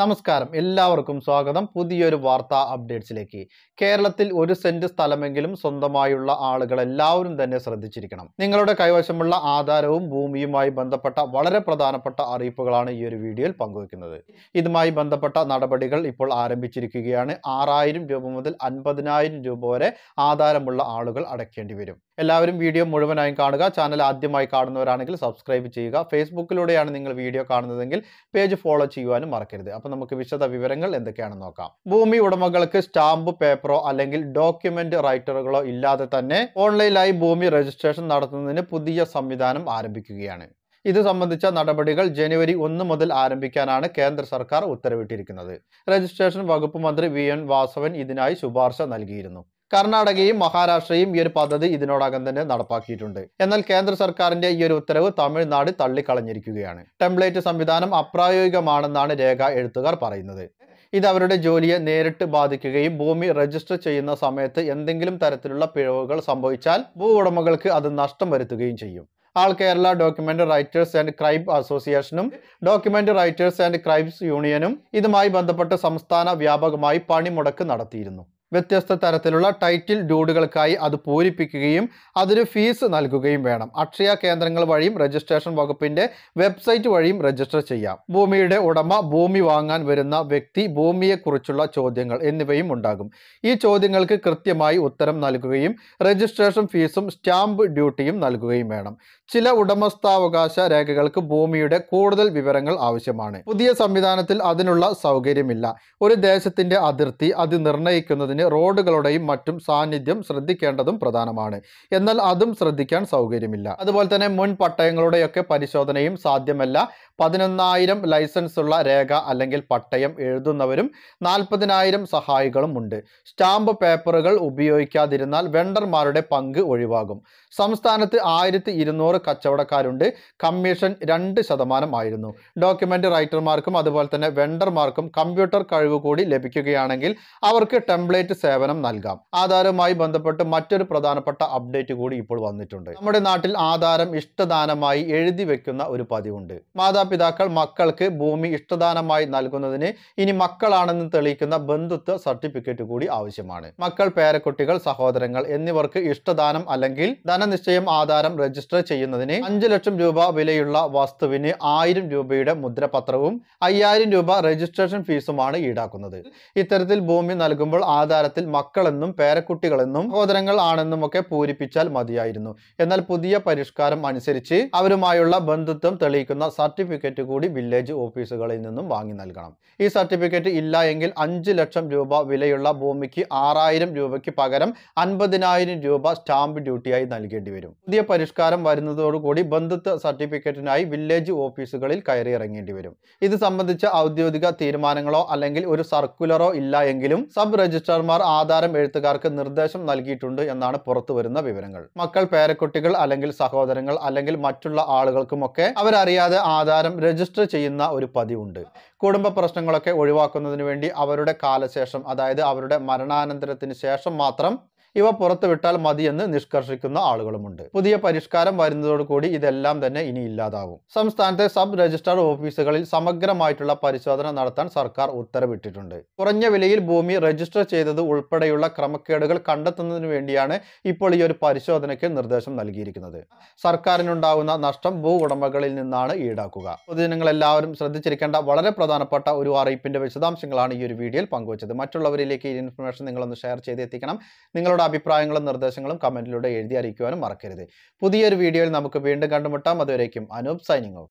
നമസ്കാരം എല്ലാവർക്കും സ്വാഗതം പുതിയൊരു വാർത്താ അപ്ഡേറ്റ്സിലേക്ക് കേരളത്തിൽ ഒരു സെന്റ് സ്ഥലമെങ്കിലും സ്വന്തമായുള്ള ആളുകൾ എല്ലാവരും തന്നെ ശ്രദ്ധിച്ചിരിക്കണം നിങ്ങളുടെ കൈവശമുള്ള ആധാരവും ഭൂമിയുമായി ബന്ധപ്പെട്ട വളരെ പ്രധാനപ്പെട്ട അറിയിപ്പുകളാണ് ഈ ഒരു വീഡിയോയിൽ പങ്കുവയ്ക്കുന്നത് ഇതുമായി ബന്ധപ്പെട്ട നടപടികൾ ഇപ്പോൾ ആരംഭിച്ചിരിക്കുകയാണ് ആറായിരം രൂപ മുതൽ അൻപതിനായിരം രൂപ വരെ ആധാരമുള്ള ആളുകൾ അടയ്ക്കേണ്ടി വരും എല്ലാവരും വീഡിയോ മുഴുവനായും കാണുക ചാനൽ ആദ്യമായി കാണുന്നവരാണെങ്കിൽ സബ്സ്ക്രൈബ് ചെയ്യുക ഫേസ്ബുക്കിലൂടെയാണ് നിങ്ങൾ വീഡിയോ കാണുന്നതെങ്കിൽ പേജ് ഫോളോ ചെയ്യുവാനും മറക്കരുത് അപ്പോൾ നമുക്ക് വിശദ വിവരങ്ങൾ എന്തൊക്കെയാണെന്ന് നോക്കാം ഭൂമി ഉടമകൾക്ക് സ്റ്റാമ്പ് പേപ്പറോ അല്ലെങ്കിൽ ഡോക്യുമെന്റ് റൈറ്ററുകളോ ഇല്ലാതെ തന്നെ ഓൺലൈനായി ഭൂമി രജിസ്ട്രേഷൻ നടത്തുന്നതിന് പുതിയ സംവിധാനം ആരംഭിക്കുകയാണ് ഇത് സംബന്ധിച്ച നടപടികൾ ജനുവരി ഒന്ന് മുതൽ ആരംഭിക്കാനാണ് കേന്ദ്ര സർക്കാർ ഉത്തരവിട്ടിരിക്കുന്നത് രജിസ്ട്രേഷൻ വകുപ്പ് മന്ത്രി വി എൻ വാസവൻ ഇതിനായി ശുപാർശ നൽകിയിരുന്നു കർണാടകയും മഹാരാഷ്ട്രയും ഈ ഒരു പദ്ധതി ഇതിനോടകം തന്നെ നടപ്പാക്കിയിട്ടുണ്ട് എന്നാൽ കേന്ദ്ര സർക്കാരിന്റെ ഈ ഒരു ഉത്തരവ് തമിഴ്നാട് തള്ളിക്കളഞ്ഞിരിക്കുകയാണ് ടെംപ്ലേറ്റ് സംവിധാനം അപ്രായോഗികമാണെന്നാണ് രേഖ എഴുത്തുകാർ പറയുന്നത് ഇത് അവരുടെ ജോലിയെ നേരിട്ട് ബാധിക്കുകയും ഭൂമി രജിസ്റ്റർ ചെയ്യുന്ന സമയത്ത് എന്തെങ്കിലും തരത്തിലുള്ള പിഴവുകൾ സംഭവിച്ചാൽ ഭൂ ഉടമകൾക്ക് അത് നഷ്ടം വരുത്തുകയും ചെയ്യും all Kerala document writers and scribe അസോസിയേഷനും ഡോക്യുമെന്റ് റൈറ്റേഴ്സ് ആൻഡ് ക്രൈബ്സ് യൂണിയനും ഇതുമായി ബന്ധപ്പെട്ട് സംസ്ഥാന വ്യാപകമായി പണിമുടക്ക് നടത്തിയിരുന്നു വ്യത്യസ്ത തരത്തിലുള്ള ടൈറ്റിൽ ഡ്യൂഡുകൾക്കായി അത് പൂരിപ്പിക്കുകയും അതിന് ഫീസ് നൽകുകയും വേണം അക്ഷയ കേന്ദ്രങ്ങൾ വഴിയും രജിസ്ട്രേഷൻ വകുപ്പിൻ്റെ വെബ്സൈറ്റ് വഴിയും രജിസ്റ്റർ ചെയ്യാം ഭൂമിയുടെ ഉടമ ഭൂമി വാങ്ങാൻ വരുന്ന വ്യക്തി ഭൂമിയെക്കുറിച്ചുള്ള ചോദ്യങ്ങൾ എന്നിവയും ഉണ്ടാകും ഈ ചോദ്യങ്ങൾക്ക് കൃത്യമായി ഉത്തരം നൽകുകയും രജിസ്ട്രേഷൻ ഫീസും സ്റ്റാമ്പ് ഡ്യൂട്ടിയും നൽകുകയും വേണം ചില ഉടമസ്ഥാവകാശ രേഖകൾക്ക് ഭൂമിയുടെ കൂടുതൽ വിവരങ്ങൾ ആവശ്യമാണ് പുതിയ സംവിധാനത്തിൽ അതിനുള്ള സൗകര്യമില്ല ഒരു ദേശത്തിൻ്റെ അതിർത്തി അത് നിർണ്ണയിക്കുന്നതിന് എന്നതിന് റോഡുകളുടെയും മറ്റും സാന്നിധ്യം ശ്രദ്ധിക്കേണ്ടതും പ്രധാനമാണ് എന്നാൽ അതും ശ്രദ്ധിക്കാൻ സൗകര്യമില്ല അതുപോലെ തന്നെ മുൻ പട്ടയങ്ങളുടെയൊക്കെ പരിശോധനയും സാധ്യമല്ല പതിനൊന്നായിരം ലൈസൻസുള്ള രേഖ അല്ലെങ്കിൽ പട്ടയം എഴുതുന്നവരും നാൽപ്പതിനായിരം സഹായികളും ഉണ്ട് സ്റ്റാമ്പ് പേപ്പറുകൾ ഉപയോഗിക്കാതിരുന്നാൽ വെണ്ടർമാരുടെ പങ്ക് ഒഴിവാകും സംസ്ഥാനത്ത് ആയിരത്തി ഇരുന്നൂറ് കച്ചവടക്കാരുണ്ട് കമ്മീഷൻ രണ്ട് ശതമാനമായിരുന്നു ഡോക്യുമെൻ്റ് റൈറ്റർമാർക്കും അതുപോലെ തന്നെ വെണ്ടർമാർക്കും കമ്പ്യൂട്ടർ കഴിവ് കൂടി ലഭിക്കുകയാണെങ്കിൽ അവർക്ക് ടെംപ്ലേറ്റ് ഇന്റർനെറ്റ് സേവനം നൽകാം ആധാരവുമായി ബന്ധപ്പെട്ട് മറ്റൊരു പ്രധാനപ്പെട്ട അപ്ഡേറ്റ് കൂടി ഇപ്പോൾ വന്നിട്ടുണ്ട് നമ്മുടെ നാട്ടിൽ ആധാരം ഇഷ്ടദാനമായി എഴുതി വെക്കുന്ന ഒരു പതിവുണ്ട് മാതാപിതാക്കൾ മക്കൾക്ക് ഭൂമി ഇഷ്ടദാനമായി നൽകുന്നതിന് ഇനി മക്കളാണെന്ന് തെളിയിക്കുന്ന ബന്ധുത്വ സർട്ടിഫിക്കറ്റ് കൂടി ആവശ്യമാണ് മക്കൾ പേരക്കുട്ടികൾ സഹോദരങ്ങൾ എന്നിവർക്ക് ഇഷ്ടദാനം അല്ലെങ്കിൽ ധനനിശ്ചയം ആധാരം രജിസ്റ്റർ ചെയ്യുന്നതിന് അഞ്ചു ലക്ഷം രൂപ വിലയുള്ള വസ്തുവിന് ആയിരം രൂപയുടെ മുദ്രപത്രവും അയ്യായിരം രൂപ രജിസ്ട്രേഷൻ ഫീസുമാണ് ഈടാക്കുന്നത് ഇത്തരത്തിൽ ഭൂമി നൽകുമ്പോൾ ആധാരം ആധാരത്തിൽ മക്കളെന്നും പേരക്കുട്ടികളെന്നും സഹോദരങ്ങൾ ആണെന്നും ഒക്കെ പൂരിപ്പിച്ചാൽ മതിയായിരുന്നു എന്നാൽ പുതിയ പരിഷ്കാരം അനുസരിച്ച് അവരുമായുള്ള ബന്ധുത്വം തെളിയിക്കുന്ന സർട്ടിഫിക്കറ്റ് കൂടി വില്ലേജ് ഓഫീസുകളിൽ നിന്നും വാങ്ങി നൽകണം ഈ സർട്ടിഫിക്കറ്റ് ഇല്ല എങ്കിൽ അഞ്ച് ലക്ഷം രൂപ വിലയുള്ള ഭൂമിക്ക് ആറായിരം രൂപയ്ക്ക് പകരം അൻപതിനായിരം രൂപ സ്റ്റാമ്പ് ഡ്യൂട്ടിയായി നൽകേണ്ടി വരും പുതിയ പരിഷ്കാരം വരുന്നതോടുകൂടി ബന്ധുത്വ സർട്ടിഫിക്കറ്റിനായി വില്ലേജ് ഓഫീസുകളിൽ കയറിയിറങ്ങേണ്ടി വരും ഇത് സംബന്ധിച്ച ഔദ്യോഗിക തീരുമാനങ്ങളോ അല്ലെങ്കിൽ ഒരു സർക്കുലറോ ഇല്ല എങ്കിലും സബ് രജിസ്ട്രാർ ഡോക്ടർമാർ ആധാരം എഴുത്തുകാർക്ക് നിർദ്ദേശം നൽകിയിട്ടുണ്ട് എന്നാണ് പുറത്തു വരുന്ന വിവരങ്ങൾ മക്കൾ പേരക്കുട്ടികൾ അല്ലെങ്കിൽ സഹോദരങ്ങൾ അല്ലെങ്കിൽ മറ്റുള്ള ആളുകൾക്കുമൊക്കെ അവരറിയാതെ ആധാരം രജിസ്റ്റർ ചെയ്യുന്ന ഒരു പതിവുണ്ട് കുടുംബ പ്രശ്നങ്ങളൊക്കെ ഒഴിവാക്കുന്നതിന് വേണ്ടി അവരുടെ കാലശേഷം അതായത് അവരുടെ മരണാനന്തരത്തിന് ശേഷം മാത്രം ഇവ പുറത്തുവിട്ടാൽ മതിയെന്ന് നിഷ്കർഷിക്കുന്ന ആളുകളുമുണ്ട് പുതിയ പരിഷ്കാരം വരുന്നതോടുകൂടി ഇതെല്ലാം തന്നെ ഇനി ഇല്ലാതാവും സംസ്ഥാനത്തെ സബ് രജിസ്ട്രാർ ഓഫീസുകളിൽ സമഗ്രമായിട്ടുള്ള പരിശോധന നടത്താൻ സർക്കാർ ഉത്തരവിട്ടിട്ടുണ്ട് കുറഞ്ഞ വിലയിൽ ഭൂമി രജിസ്റ്റർ ചെയ്തത് ഉൾപ്പെടെയുള്ള ക്രമക്കേടുകൾ കണ്ടെത്തുന്നതിന് വേണ്ടിയാണ് ഇപ്പോൾ ഈ ഒരു പരിശോധനയ്ക്ക് നിർദ്ദേശം നൽകിയിരിക്കുന്നത് സർക്കാരിനുണ്ടാകുന്ന നഷ്ടം ഭൂ ഉടമകളിൽ നിന്നാണ് ഈടാക്കുക പൊതുജനങ്ങൾ എല്ലാവരും ശ്രദ്ധിച്ചിരിക്കേണ്ട വളരെ പ്രധാനപ്പെട്ട ഒരു അറിയിപ്പിന്റെ വിശദാംശങ്ങളാണ് ഈ ഒരു വീഡിയോയിൽ പങ്കുവച്ചത് മറ്റുള്ളവരിലേക്ക് ഈ ഇൻഫർമേഷൻ നിങ്ങളൊന്ന് ഷെയർ ചെയ്ത് എത്തിക്കണം നിങ്ങളുടെ നിങ്ങളുടെ അഭിപ്രായങ്ങളും നിർദ്ദേശങ്ങളും കമൻറ്റിലൂടെ എഴുതി അറിയിക്കുവാനും മറക്കരുത് പുതിയൊരു വീഡിയോയിൽ നമുക്ക് വീണ്ടും കണ്ടുമുട്ടാം അതുവരേക്കും അനൂപ് സൈനിങ്